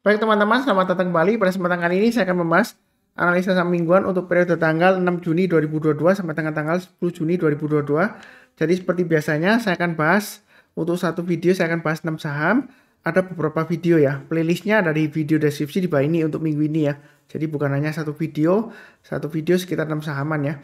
Baik teman-teman, selamat datang kembali. Pada kesempatan kali ini saya akan membahas analisa saham mingguan untuk periode tanggal 6 Juni 2022 sampai dengan tanggal 10 Juni 2022. Jadi seperti biasanya saya akan bahas untuk satu video saya akan bahas 6 saham. Ada beberapa video ya. Playlistnya ada di video deskripsi di bawah ini untuk minggu ini ya. Jadi bukan hanya satu video, satu video sekitar 6 sahaman ya.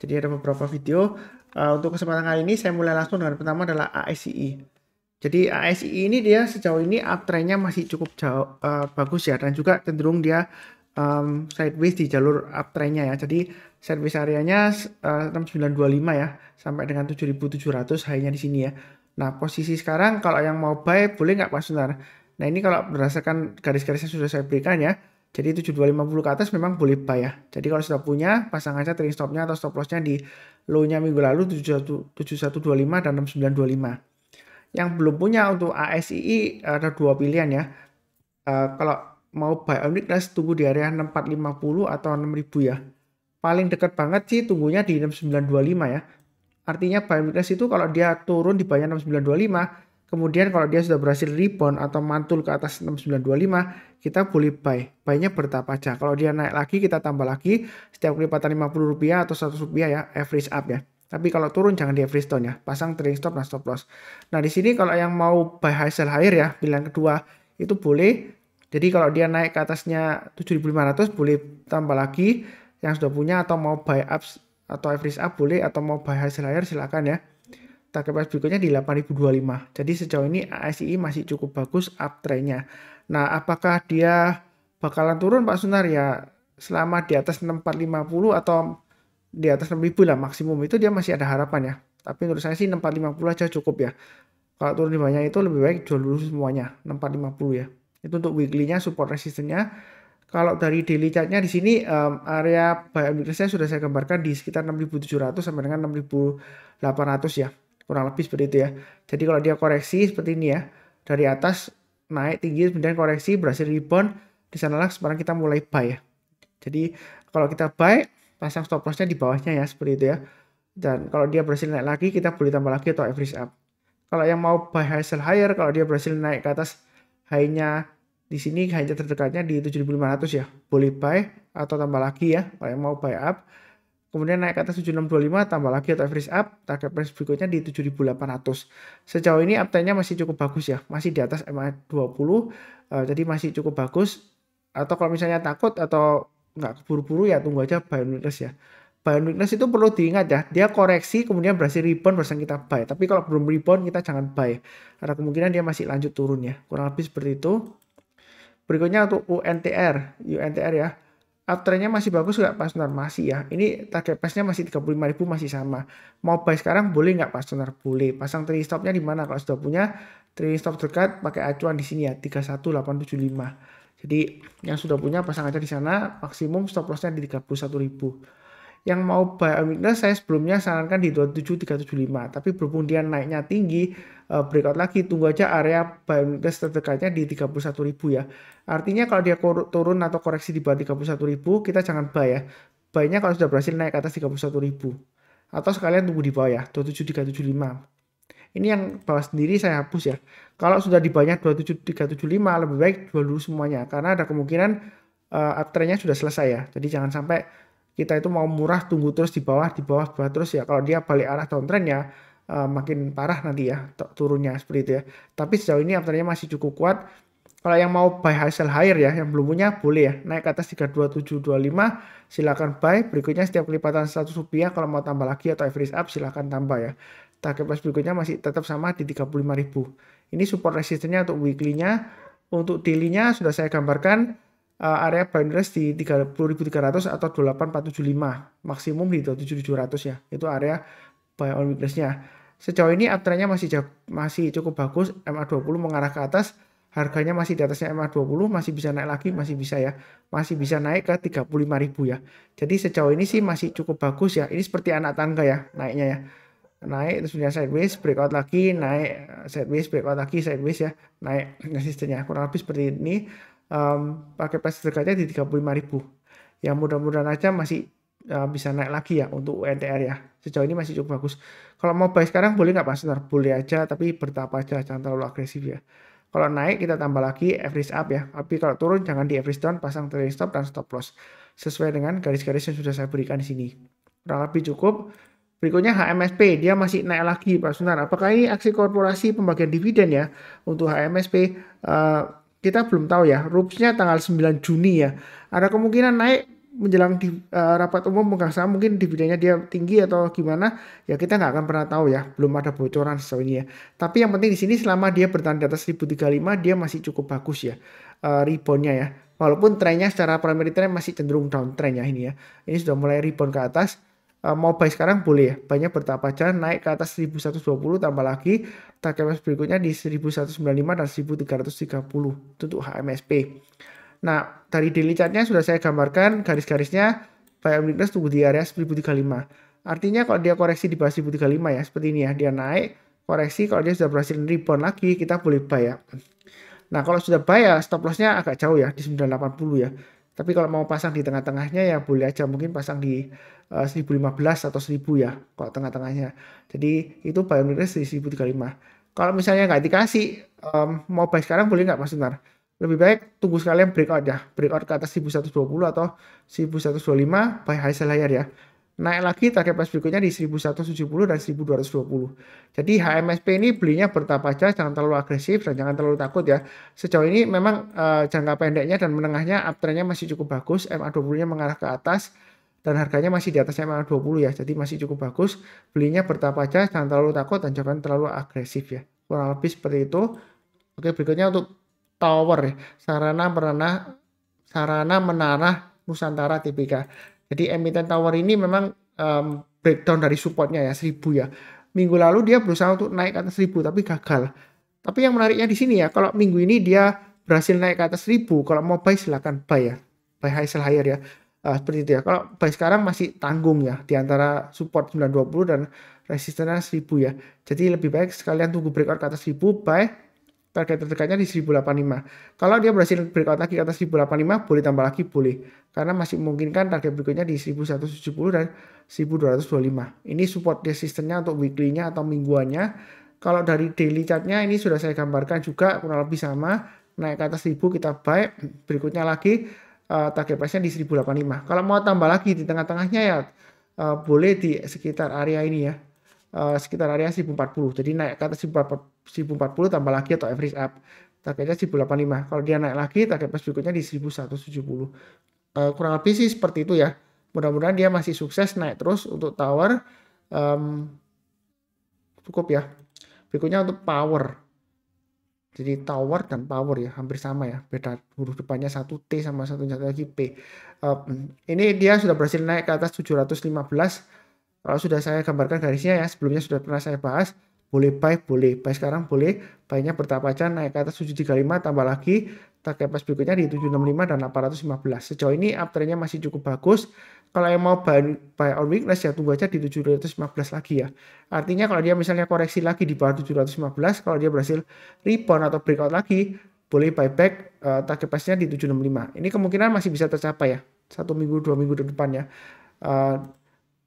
Jadi ada beberapa video. Eh, untuk kesempatan kali ini saya mulai langsung dengan pertama adalah ASII. Jadi ASI ini dia sejauh ini uptrendnya masih cukup jauh uh, bagus ya dan juga cenderung dia um, sideways di jalur uptrendnya ya. Jadi sideways areanya uh, eh, 6925 ya sampai dengan 7700 hanya di sini ya. Nah posisi sekarang kalau yang mau buy boleh nggak Pak Sunar? Nah ini kalau berdasarkan garis garisnya sudah saya berikan ya. Jadi 7250 ke atas memang boleh buy ya. Jadi kalau sudah punya pasang aja trading stopnya atau stop lossnya di low-nya minggu lalu 7125 dan 6925 yang belum punya untuk ASII ada dua pilihan ya. Uh, kalau mau buy on weakness tunggu di area 6450 atau 6000 ya. Paling dekat banget sih tunggunya di 6925 ya. Artinya buy on weakness itu kalau dia turun di bawah 6925, kemudian kalau dia sudah berhasil rebound atau mantul ke atas 6925, kita boleh buy. Buy-nya bertapa aja. Kalau dia naik lagi kita tambah lagi setiap kelipatan 50 rupiah atau 100 rupiah ya average up ya. Tapi kalau turun jangan di every stone ya, pasang trailing stop dan nah, stop loss. Nah di sini kalau yang mau buy high sell higher ya, pilihan kedua itu boleh. Jadi kalau dia naik ke atasnya 7.500 boleh tambah lagi yang sudah punya atau mau buy up atau average up boleh atau mau buy high sell higher silakan ya. Target price berikutnya di 8.025. Jadi sejauh ini ASI e masih cukup bagus uptrendnya. Nah apakah dia bakalan turun Pak Sunar ya selama di atas 6450 atau di atas 6000 lah maksimum itu dia masih ada harapan ya tapi menurut saya sih 6450 aja cukup ya kalau turun di banyak itu lebih baik jual dulu semuanya 6450 ya itu untuk weekly-nya support resistance-nya kalau dari daily chart-nya di sini um, area buy and saya sudah saya gambarkan di sekitar 6700 sampai dengan 6800 ya kurang lebih seperti itu ya jadi kalau dia koreksi seperti ini ya dari atas naik tinggi kemudian koreksi berhasil rebound di sanalah sekarang kita mulai buy ya jadi kalau kita buy pasang stop lossnya di bawahnya ya seperti itu ya dan kalau dia berhasil naik lagi kita boleh tambah lagi atau average up kalau yang mau buy high sell higher kalau dia berhasil naik ke atas high-nya di sini high terdekatnya di 7500 ya boleh buy atau tambah lagi ya kalau yang mau buy up kemudian naik ke atas 7625 tambah lagi atau average up target price berikutnya di 7800 sejauh ini uptrendnya masih cukup bagus ya masih di atas MA 20 uh, jadi masih cukup bagus atau kalau misalnya takut atau nggak keburu-buru ya tunggu aja buy on weakness ya buy on weakness itu perlu diingat ya dia koreksi kemudian berhasil rebound berhasil kita buy tapi kalau belum rebound kita jangan buy karena kemungkinan dia masih lanjut turun ya kurang lebih seperti itu berikutnya untuk UNTR UNTR ya uptrendnya masih bagus nggak Pak Sunar? Masih ya. Ini target price-nya masih 35.000 masih sama. Mau buy sekarang boleh nggak Pak Sunar? Boleh. Pasang trading stop-nya di mana? Kalau sudah punya trading stop dekat pakai acuan di sini ya 31875. Jadi yang sudah punya pasang aja di sana, maksimum stop lossnya di 31.000. Yang mau buy on weakness saya sebelumnya sarankan di 27375, tapi berhubung dia naiknya tinggi, eh, breakout lagi tunggu aja area buy on weakness terdekatnya di 31.000 ya. Artinya kalau dia turun atau koreksi di bawah 31.000, kita jangan buy ya. Buy-nya kalau sudah berhasil naik ke atas 31.000 atau sekalian tunggu di bawah ya 27375 ini yang bawah sendiri saya hapus ya. Kalau sudah di banyak 27375 lebih baik jual dulu semuanya karena ada kemungkinan uh, uptrendnya sudah selesai ya. Jadi jangan sampai kita itu mau murah tunggu terus di bawah di bawah di bawah terus ya. Kalau dia balik arah downtrend ya uh, makin parah nanti ya turunnya seperti itu ya. Tapi sejauh ini uptrendnya masih cukup kuat. Kalau yang mau buy high sell higher ya, yang belum punya boleh ya. Naik ke atas 32725 silakan buy. Berikutnya setiap kelipatan 100 rupiah kalau mau tambah lagi atau average up silakan tambah ya target price berikutnya masih tetap sama di 35.000 ini support resistennya untuk weekly-nya untuk daily-nya sudah saya gambarkan uh, area buying range di 30.300 atau 28475 maksimum di 27.700 ya itu area buy on weakness-nya sejauh ini uptrendnya masih masih cukup bagus MA20 mengarah ke atas harganya masih di atasnya MA20 masih bisa naik lagi masih bisa ya masih bisa naik ke 35.000 ya jadi sejauh ini sih masih cukup bagus ya ini seperti anak tangga ya naiknya ya naik terus punya sideways breakout lagi naik sideways breakout lagi sideways ya naik resistennya kurang lebih seperti ini um, pakai price targetnya di 35.000 ya mudah-mudahan aja masih uh, bisa naik lagi ya untuk NTR ya sejauh ini masih cukup bagus kalau mau buy sekarang boleh nggak pas ntar boleh aja tapi bertahap aja jangan terlalu agresif ya kalau naik kita tambah lagi average up ya tapi kalau turun jangan di average down pasang trailing stop dan stop loss sesuai dengan garis-garis yang sudah saya berikan di sini kurang lebih cukup Berikutnya HMSP, dia masih naik lagi Pak Sunar. Apakah ini aksi korporasi pembagian dividen ya untuk HMSP? Uh, eh, kita belum tahu ya. Rupsnya tanggal 9 Juni ya. Ada kemungkinan naik menjelang di, uh, rapat umum pemegang mungkin dividennya dia tinggi atau gimana ya kita nggak akan pernah tahu ya belum ada bocoran sejauh ini ya tapi yang penting di sini selama dia bertahan di atas 1035 dia masih cukup bagus ya uh, reboundnya ya walaupun trennya secara primary trend masih cenderung downtrend ya ini ya ini sudah mulai rebound ke atas Eh, mau buy sekarang boleh ya. Banyak bertahap aja naik ke atas 1120 tambah lagi target berikutnya di 1195 dan 1330 itu untuk HMSP. Nah, dari daily chartnya sudah saya gambarkan garis-garisnya buy and weakness tunggu di area 1035. Artinya kalau dia koreksi di bawah 1035 ya, seperti ini ya, dia naik, koreksi kalau dia sudah berhasil rebound lagi kita boleh buy ya. Nah, kalau sudah buy ya stop lossnya agak jauh ya di 980 ya. Tapi kalau mau pasang di tengah-tengahnya ya boleh aja mungkin pasang di uh, eh, 1015 atau 1000 ya kalau tengah-tengahnya. Jadi itu biometris di 1035. Kalau misalnya nggak dikasih um, mau buy sekarang boleh nggak Mas Sunar? Lebih baik tunggu sekalian breakout ya. Breakout ke atas 1120 atau 1125 buy high sell higher ya naik lagi target price berikutnya di 1170 dan 1220. Jadi HMSP ini belinya bertahap aja, jangan terlalu agresif dan jangan terlalu takut ya. Sejauh ini memang uh, jangka pendeknya dan menengahnya uptrendnya masih cukup bagus, MA20-nya mengarah ke atas dan harganya masih di atas MA20 ya, jadi masih cukup bagus. Belinya bertahap aja, jangan terlalu takut dan jangan terlalu agresif ya. Kurang lebih seperti itu. Oke, berikutnya untuk tower ya. Sarana menara sarana menara Nusantara TPK. Jadi emiten tower ini memang um, breakdown dari supportnya ya 1000 ya. Minggu lalu dia berusaha untuk naik ke atas 1000 tapi gagal. Tapi yang menariknya di sini ya, kalau minggu ini dia berhasil naik ke atas 1000, kalau mau buy silahkan buy ya. Buy high sell higher ya. Uh, seperti itu ya. Kalau buy sekarang masih tanggung ya di antara support 920 dan resistennya 1000 ya. Jadi lebih baik sekalian tunggu breakout ke atas 1000 buy target terdekatnya di 1085. Kalau dia berhasil breakout lagi ke atas 1085, boleh tambah lagi, boleh karena masih memungkinkan target berikutnya di 1170 dan 1225. Ini support resistennya untuk weekly-nya atau mingguannya. Kalau dari daily chart-nya ini sudah saya gambarkan juga kurang lebih sama. Naik ke atas 1000 kita buy, berikutnya lagi uh, target price-nya di 1085. Kalau mau tambah lagi di tengah-tengahnya ya uh, boleh di sekitar area ini ya. Uh, sekitar area 1040. Jadi naik ke atas 1040 tambah lagi atau average up. Targetnya 1085. Kalau dia naik lagi, target price berikutnya di 1170 uh, kurang lebih sih seperti itu ya mudah-mudahan dia masih sukses naik terus untuk tower um, cukup ya berikutnya untuk power jadi tower dan power ya hampir sama ya beda huruf depannya satu T sama satu lagi P um, ini dia sudah berhasil naik ke atas 715 kalau sudah saya gambarkan garisnya ya sebelumnya sudah pernah saya bahas boleh buy boleh buy sekarang boleh buynya aja naik ke atas 735 tambah lagi target pas berikutnya di 765 dan 815 sejauh ini uptrendnya masih cukup bagus kalau yang mau buy, buy on weakness ya tunggu aja di 715 lagi ya artinya kalau dia misalnya koreksi lagi di bawah 715 kalau dia berhasil rebound atau breakout lagi boleh buyback uh, eh, target price-nya di 765 ini kemungkinan masih bisa tercapai ya satu minggu dua minggu depan ya uh,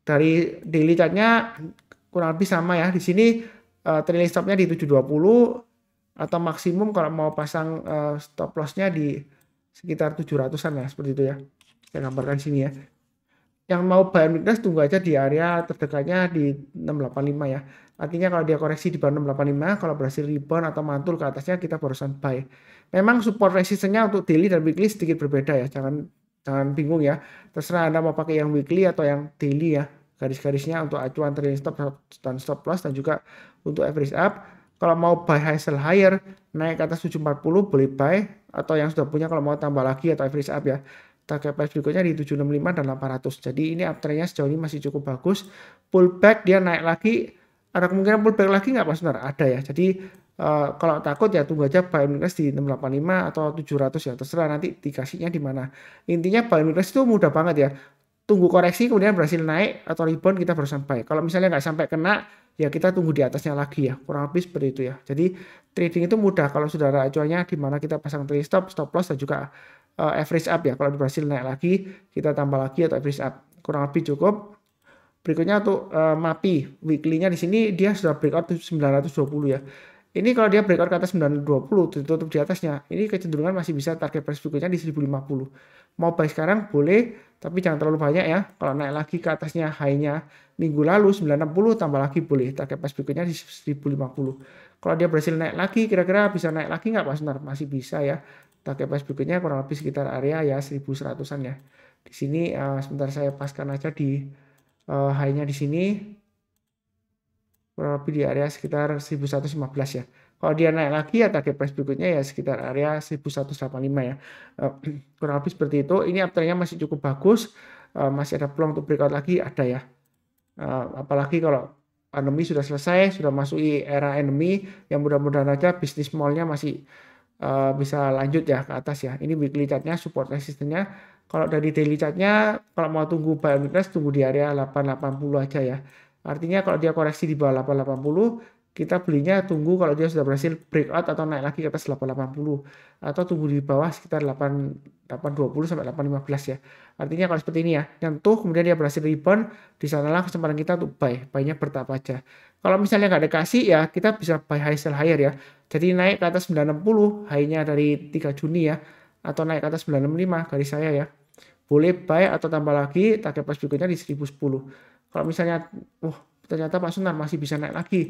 dari daily chart kurang lebih sama ya di sini uh, trailing stopnya di 720 atau maksimum kalau mau pasang uh, stop lossnya di sekitar 700-an ya seperti itu ya saya gambarkan sini ya yang mau buy weakness tunggu aja di area terdekatnya di 685 ya artinya kalau dia koreksi di bawah 685 kalau berhasil rebound atau mantul ke atasnya kita barusan buy memang support resistance-nya untuk daily dan weekly sedikit berbeda ya jangan jangan bingung ya terserah anda mau pakai yang weekly atau yang daily ya garis-garisnya untuk acuan trailing stop dan stop loss dan juga untuk average up. Kalau mau buy high sell higher naik ke atas 740 boleh buy atau yang sudah punya kalau mau tambah lagi atau average up ya. Target price berikutnya di 765 dan 800. Jadi ini uptrendnya sejauh ini masih cukup bagus. Pullback dia naik lagi. Ada kemungkinan pullback lagi nggak Pak benar Ada ya. Jadi Uh, kalau takut ya tunggu aja buy and di 685 atau 700 ya terserah nanti dikasihnya di mana. Intinya buy and itu mudah banget ya tunggu koreksi kemudian berhasil naik atau rebound kita baru sampai. Kalau misalnya nggak sampai kena ya kita tunggu di atasnya lagi ya kurang lebih seperti itu ya. Jadi trading itu mudah kalau sudah ada acuannya di mana kita pasang trade stop, stop loss dan juga uh, average up ya. Kalau berhasil naik lagi kita tambah lagi atau average up kurang lebih cukup. Berikutnya untuk uh, MAPI weekly-nya di sini dia sudah breakout 920 ya. Ini kalau dia breakout ke atas 920 ditutup di atasnya, ini kecenderungan masih bisa target price berikutnya di 1050. Mau buy sekarang boleh, tapi jangan terlalu banyak ya. Kalau naik lagi ke atasnya high-nya minggu lalu 960 tambah lagi boleh, target price berikutnya di 1050. Kalau dia berhasil naik lagi, kira-kira bisa naik lagi nggak Pak Sunar? Masih bisa ya. Target price berikutnya kurang lebih sekitar area ya 1100-an ya. Di sini uh, sebentar saya paskan aja di uh, high-nya di sini kurang lebih di area sekitar 1115 ya. Kalau dia naik lagi ya target price berikutnya ya sekitar area 1185 ya. Eh, kurang lebih seperti itu. Ini uptrendnya masih cukup bagus. Eh, masih ada peluang untuk breakout lagi ada ya. Eh, apalagi kalau pandemi sudah selesai, sudah masuki era endemi, yang mudah-mudahan aja bisnis mallnya masih bisa lanjut ya ke atas ya. Ini weekly chartnya, support resistennya. Kalau dari daily chartnya, kalau mau tunggu buy weakness, tunggu di area 880 aja ya. Artinya kalau dia koreksi di bawah 880, kita belinya tunggu kalau dia sudah berhasil breakout atau naik lagi ke atas 880 atau tunggu di bawah sekitar 8 820 sampai 815 ya. Artinya kalau seperti ini ya, nyentuh kemudian dia berhasil rebound, di sanalah kesempatan kita untuk buy, buy-nya bertahap aja. Kalau misalnya nggak kasih ya, kita bisa buy high sell higher ya. Jadi naik ke atas 960, high-nya dari 3 Juni ya, atau naik ke atas 965 garis saya ya, boleh buy atau tambah lagi target price berikutnya di 1010 kalau misalnya wah oh, ternyata Pak sunar masih bisa naik lagi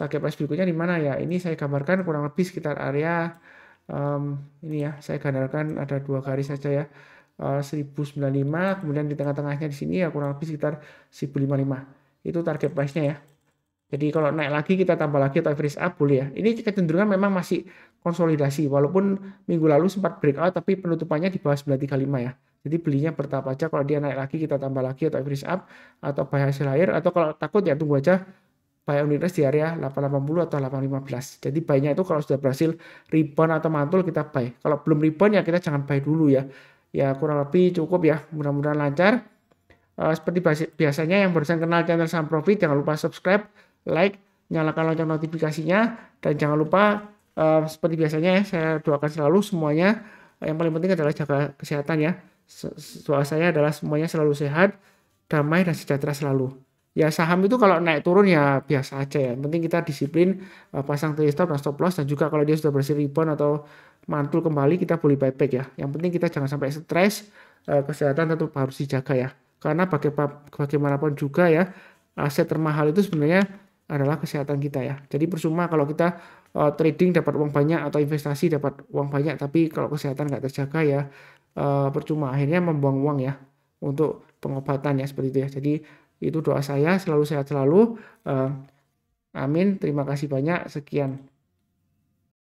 target price berikutnya di mana ya ini saya gambarkan kurang lebih sekitar area um, ini ya saya gambarkan ada dua garis saja ya eh, uh, 1095 kemudian di tengah-tengahnya di sini ya kurang lebih sekitar 1055 itu target price-nya ya jadi kalau naik lagi kita tambah lagi atau average up boleh ya. Ini kecenderungan memang masih konsolidasi walaupun minggu lalu sempat breakout tapi penutupannya di bawah 935 ya. Jadi belinya bertahap aja. Kalau dia naik lagi kita tambah lagi atau average up atau buy hasil higher atau kalau takut ya tunggu aja buy on weakness di area 880 atau 815. Jadi buy-nya itu kalau sudah berhasil rebound atau mantul kita buy. Kalau belum rebound ya kita jangan buy dulu ya. Ya kurang lebih cukup ya. Mudah-mudahan lancar. Uh, seperti biasanya yang barusan kenal channel Sam Profit jangan lupa subscribe, like, nyalakan lonceng notifikasinya dan jangan lupa uh, seperti biasanya ya, saya doakan selalu semuanya yang paling penting adalah jaga kesehatan ya. Doa saya adalah semuanya selalu sehat, damai dan sejahtera selalu. Ya saham itu kalau naik turun ya biasa aja ya. penting kita disiplin eh, pasang trade stop dan stop loss dan juga kalau dia sudah bersih rebound atau mantul kembali kita boleh buyback ya. Yang penting kita jangan sampai stres, eh, kesehatan tetap harus dijaga ya. Karena bagaimanapun juga ya aset termahal itu sebenarnya adalah kesehatan kita ya. Jadi percuma kalau kita eh, trading dapat uang banyak atau investasi dapat uang banyak tapi kalau kesehatan nggak terjaga ya uh, percuma akhirnya membuang uang ya untuk pengobatan ya seperti itu ya jadi itu doa saya selalu sehat selalu uh, amin terima kasih banyak sekian